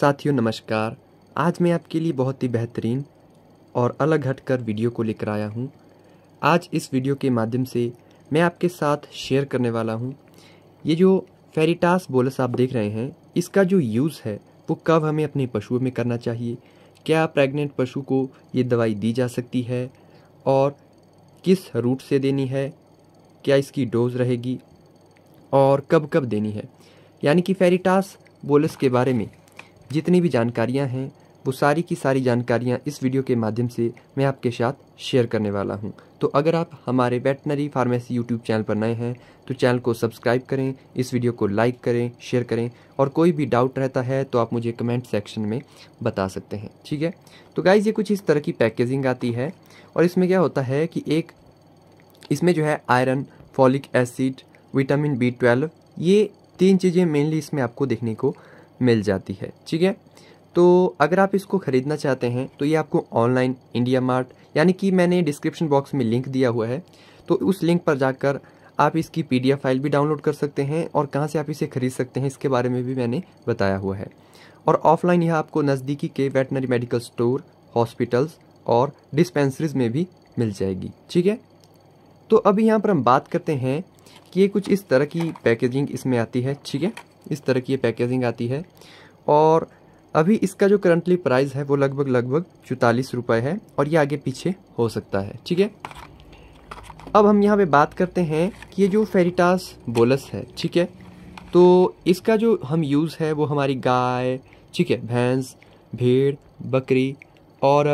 साथियों नमस्कार आज मैं आपके लिए बहुत ही बेहतरीन और अलग हटकर वीडियो को लेकर आया हूँ आज इस वीडियो के माध्यम से मैं आपके साथ शेयर करने वाला हूँ ये जो फेरिटास बोलस आप देख रहे हैं इसका जो यूज़ है वो कब हमें अपने पशुओं में करना चाहिए क्या प्रेग्नेंट पशु को ये दवाई दी जा सकती है और किस रूट से देनी है क्या इसकी डोज रहेगी और कब कब देनी है यानी कि फेरिटास बोलस के बारे में जितनी भी जानकारियाँ हैं वो सारी की सारी जानकारियाँ इस वीडियो के माध्यम से मैं आपके साथ शेयर करने वाला हूँ तो अगर आप हमारे वेटनरी फार्मेसी यूट्यूब चैनल पर नए हैं तो चैनल को सब्सक्राइब करें इस वीडियो को लाइक करें शेयर करें और कोई भी डाउट रहता है तो आप मुझे कमेंट सेक्शन में बता सकते हैं ठीक है तो गाइज़ ये कुछ इस तरह की पैकेजिंग आती है और इसमें क्या होता है कि एक इसमें जो है iron folic acid vitamin B twelve ये तीन चीज़ें मेनली इसमें आपको देखने को मिल जाती है ठीक है तो अगर आप इसको ख़रीदना चाहते हैं तो ये आपको ऑनलाइन इंडिया मार्ट यानी कि मैंने डिस्क्रिप्शन बॉक्स में लिंक दिया हुआ है तो उस लिंक पर जाकर आप इसकी पीडीएफ फाइल भी डाउनलोड कर सकते हैं और कहाँ से आप इसे खरीद सकते हैं इसके बारे में भी मैंने बताया हुआ है और ऑफलाइन यह आपको नज़दीकी के वेटनरी मेडिकल स्टोर हॉस्पिटल्स और डिस्पेंसरीज में भी मिल जाएगी ठीक है तो अभी यहाँ पर हम बात करते हैं कि ये कुछ इस तरह की पैकेजिंग इसमें आती है ठीक है इस तरह की ये पैकेजिंग आती है और अभी इसका जो करंटली प्राइस है वो लगभग लगभग चौतालीस रुपये है और ये आगे पीछे हो सकता है ठीक है अब हम यहाँ पे बात करते हैं कि ये जो फेरिटास बोलस है ठीक है तो इसका जो हम यूज़ है वो हमारी गाय ठीक है भैंस भेड़ बकरी और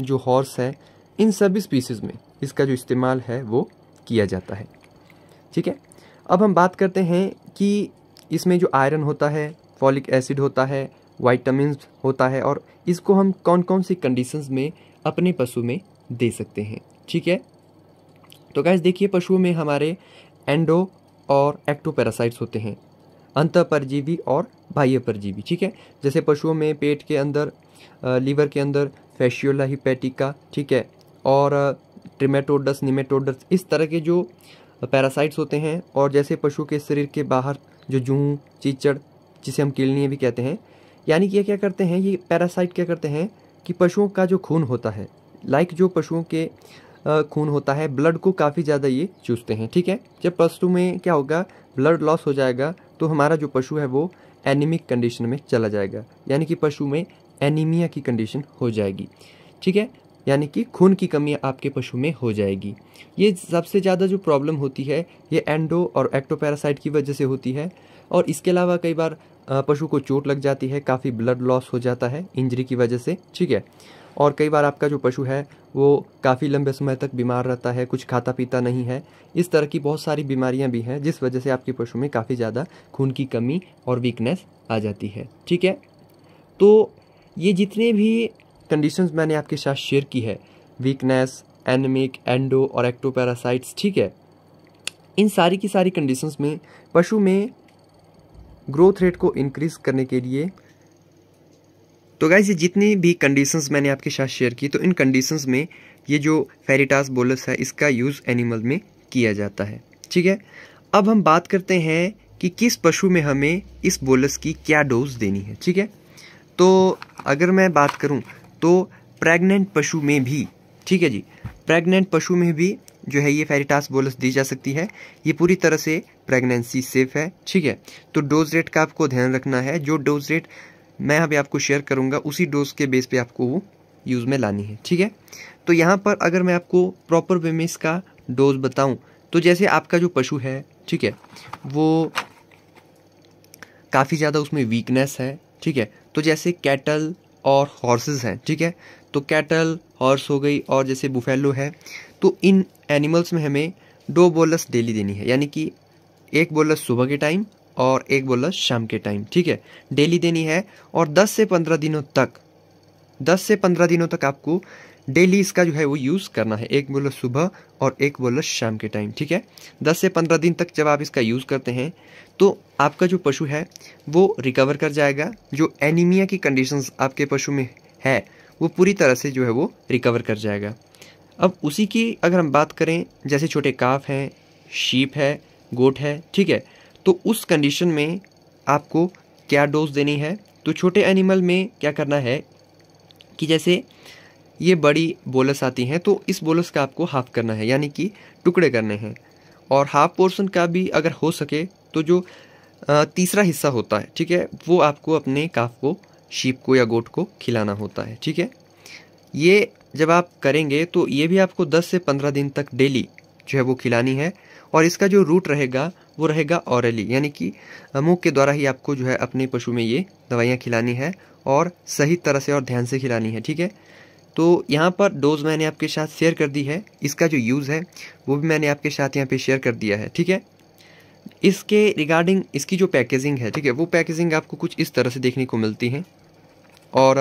जो हॉर्स है इन सभी स्पीसीज़ में इसका जो इस्तेमाल है वो किया जाता है ठीक है अब हम बात करते हैं कि इसमें जो आयरन होता है फॉलिक एसिड होता है वाइटामिन होता है और इसको हम कौन कौन सी कंडीशंस में अपने पशु में दे सकते हैं ठीक है तो गैस देखिए पशुओं में हमारे एंडो और एक्टोपैरासाइट्स होते हैं अंत परजीवी और बाह्य परजीवी ठीक है जैसे पशुओं में पेट के अंदर लीवर के अंदर फैशियोला हिपैटिका ठीक है और ट्रिमेटोडस निमेटोडस इस तरह के जो पैरासाइट्स होते हैं और जैसे पशु के शरीर के बाहर जो जूं चीचड़ जिसे हम कीलनिए भी कहते हैं यानी कि ये क्या करते हैं ये पैरासाइट क्या करते हैं कि पशुओं का जो खून होता है लाइक जो पशुओं के खून होता है ब्लड को काफ़ी ज़्यादा ये चूसते हैं ठीक है जब पशु में क्या होगा ब्लड लॉस हो जाएगा तो हमारा जो पशु है वो एनीमिक कंडीशन में चला जाएगा यानी कि पशु में एनीमिया की कंडीशन हो जाएगी ठीक है यानी कि खून की कमी आपके पशु में हो जाएगी ये सबसे ज़्यादा जो प्रॉब्लम होती है ये एंडो और एक्टोपैरासाइट की वजह से होती है और इसके अलावा कई बार पशु को चोट लग जाती है काफ़ी ब्लड लॉस हो जाता है इंजरी की वजह से ठीक है और कई बार आपका जो पशु है वो काफ़ी लंबे समय तक बीमार रहता है कुछ खाता पीता नहीं है इस तरह की बहुत सारी बीमारियां भी हैं जिस वजह से आपके पशु में काफ़ी ज़्यादा खून की कमी और वीकनेस आ जाती है ठीक है तो ये जितने भी कंडीशंस मैंने आपके साथ शेयर की है वीकनेस एनमिक एंडो और एक्टोपैरासाइट्स ठीक है इन सारी की सारी कंडीशंस में पशु में ग्रोथ रेट को इंक्रीज करने के लिए तो गाइज ये जितनी भी कंडीशंस मैंने आपके साथ शेयर की तो इन कंडीशंस में ये जो फेरिटास बोलस है इसका यूज़ एनिमल में किया जाता है ठीक है अब हम बात करते हैं कि किस पशु में हमें इस बोलस की क्या डोज देनी है ठीक है तो अगर मैं बात करूं तो प्रेग्नेंट पशु में भी ठीक है जी प्रेग्नेंट पशु में भी जो है ये फेरिटास बोलस दी जा सकती है ये पूरी तरह से प्रेगनेंसी सेफ है ठीक है तो डोज रेट का आपको ध्यान रखना है जो डोज रेट मैं अभी आपको शेयर करूँगा उसी डोज के बेस पे आपको वो यूज़ में लानी है ठीक है तो यहाँ पर अगर मैं आपको प्रॉपर वे में इसका डोज बताऊँ तो जैसे आपका जो पशु है ठीक है वो काफ़ी ज़्यादा उसमें वीकनेस है ठीक है तो जैसे कैटल और हॉर्सेस हैं ठीक है तो कैटल हॉर्स हो गई और जैसे बुफेलो है तो इन एनिमल्स में हमें दो बोलस डेली देनी है यानी कि एक बोलस सुबह के टाइम और एक बोलस शाम के टाइम ठीक है डेली देनी है और 10 से 15 दिनों तक 10 से 15 दिनों तक आपको डेली इसका जो है वो यूज़ करना है एक बोलो सुबह और एक बोलो शाम के टाइम ठीक है 10 से 15 दिन तक जब आप इसका यूज़ करते हैं तो आपका जो पशु है वो रिकवर कर जाएगा जो एनीमिया की कंडीशंस आपके पशु में है वो पूरी तरह से जो है वो रिकवर कर जाएगा अब उसी की अगर हम बात करें जैसे छोटे काफ हैं शीप है गोट है ठीक है तो उस कंडीशन में आपको क्या डोज देनी है तो छोटे एनिमल में क्या करना है कि जैसे ये बड़ी बोलस आती हैं तो इस बोलस का आपको हाफ करना है यानी कि टुकड़े करने हैं और हाफ पोर्शन का भी अगर हो सके तो जो तीसरा हिस्सा होता है ठीक है वो आपको अपने काफ को शीप को या गोट को खिलाना होता है ठीक है ये जब आप करेंगे तो ये भी आपको 10 से 15 दिन तक डेली जो है वो खिलानी है और इसका जो रूट रहेगा वो रहेगा ऑरली यानी कि मुंह के द्वारा ही आपको जो है अपने पशु में ये दवाइयाँ खिलानी है और सही तरह से और ध्यान से खिलानी है ठीक है तो यहाँ पर डोज मैंने आपके साथ शेयर कर दी है इसका जो यूज़ है वो भी मैंने आपके साथ यहाँ पे शेयर कर दिया है ठीक है इसके रिगार्डिंग इसकी जो पैकेजिंग है ठीक है वो पैकेजिंग आपको कुछ इस तरह से देखने को मिलती है और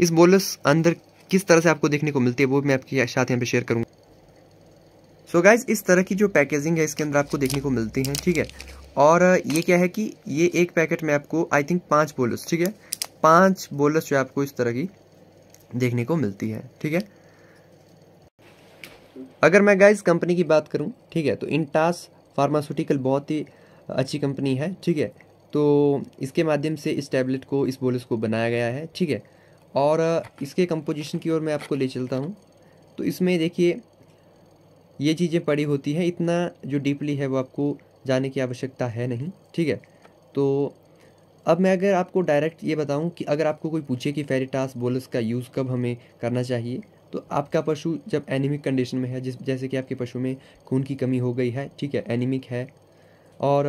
इस बोलस अंदर किस तरह से आपको देखने को मिलती है वो मैं आपके साथ यहाँ पे शेयर करूँगा सो so गाइज इस तरह की जो पैकेजिंग है इसके अंदर आपको देखने को मिलती है ठीक है और ये क्या है कि ये एक पैकेट में आपको आई थिंक पाँच बोलस ठीक है पाँच बोलस जो है आपको इस तरह की देखने को मिलती है ठीक है अगर मैं गाइज कंपनी की बात करूँ ठीक है तो इंटास फार्मास्यूटिकल बहुत ही अच्छी कंपनी है ठीक है तो इसके माध्यम से इस टैबलेट को इस बोलस को बनाया गया है ठीक है और इसके कंपोजिशन की ओर मैं आपको ले चलता हूँ तो इसमें देखिए ये चीज़ें पड़ी होती हैं इतना जो डीपली है वो आपको जाने की आवश्यकता है नहीं ठीक है तो अब मैं अगर आपको डायरेक्ट ये बताऊं कि अगर आपको कोई पूछे कि फेरीटास बोलस का यूज़ कब हमें करना चाहिए तो आपका पशु जब एनीमिक कंडीशन में है जिस जैसे कि आपके पशु में खून की कमी हो गई है ठीक है एनीमिक है और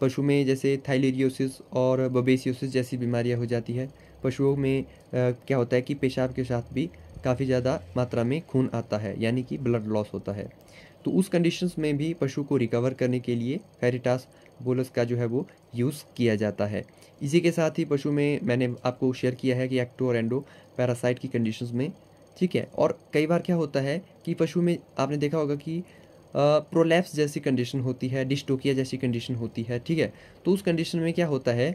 पशु में जैसे थाइलेरियोसिस और बबेसियोसिस जैसी बीमारियां हो जाती है पशुओं में आ, क्या होता है कि पेशाब के साथ भी काफ़ी ज़्यादा मात्रा में खून आता है यानी कि ब्लड लॉस होता है तो उस कंडीशंस में भी पशु को रिकवर करने के लिए फेरिटास बोलस का जो है वो यूज़ किया जाता है इसी के साथ ही पशु में मैंने आपको शेयर किया है कि एक्टो और एंडो पैरासाइट की कंडीशंस में ठीक है और कई बार क्या होता है कि पशु में आपने देखा होगा कि प्रोलैप्स जैसी कंडीशन होती है डिस्टोकिया जैसी कंडीशन होती है ठीक है तो उस कंडीशन में क्या होता है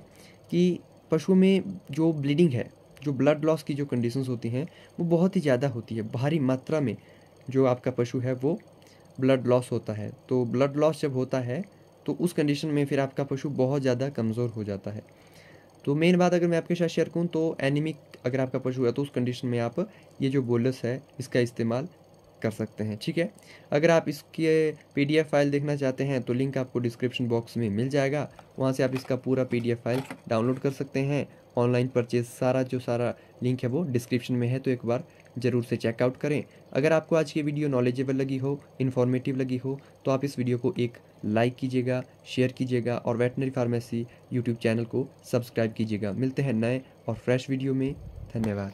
कि पशु में जो ब्लीडिंग है जो ब्लड लॉस की जो कंडीशंस होती हैं वो बहुत ही ज़्यादा होती है भारी मात्रा में जो आपका पशु है वो ब्लड लॉस होता है तो ब्लड लॉस जब होता है तो उस कंडीशन में फिर आपका पशु बहुत ज़्यादा कमज़ोर हो जाता है तो मेन बात अगर मैं आपके साथ शेयर करूँ तो एनिमिक अगर आपका पशु है तो उस कंडीशन में आप ये जो बोलस है इसका इस्तेमाल कर सकते हैं ठीक है अगर आप इसके पीडीएफ फाइल देखना चाहते हैं तो लिंक आपको डिस्क्रिप्शन बॉक्स में मिल जाएगा वहाँ से आप इसका पूरा पीडीएफ फाइल डाउनलोड कर सकते हैं ऑनलाइन परचेज सारा जो सारा लिंक है वो डिस्क्रिप्शन में है तो एक बार ज़रूर से चेकआउट करें अगर आपको आज की वीडियो नॉलेजेबल लगी हो इन्फॉर्मेटिव लगी हो तो आप इस वीडियो को एक लाइक कीजिएगा शेयर कीजिएगा और वेटनरी फार्मेसी यूट्यूब चैनल को सब्सक्राइब कीजिएगा मिलते हैं नए और फ्रेश वीडियो में धन्यवाद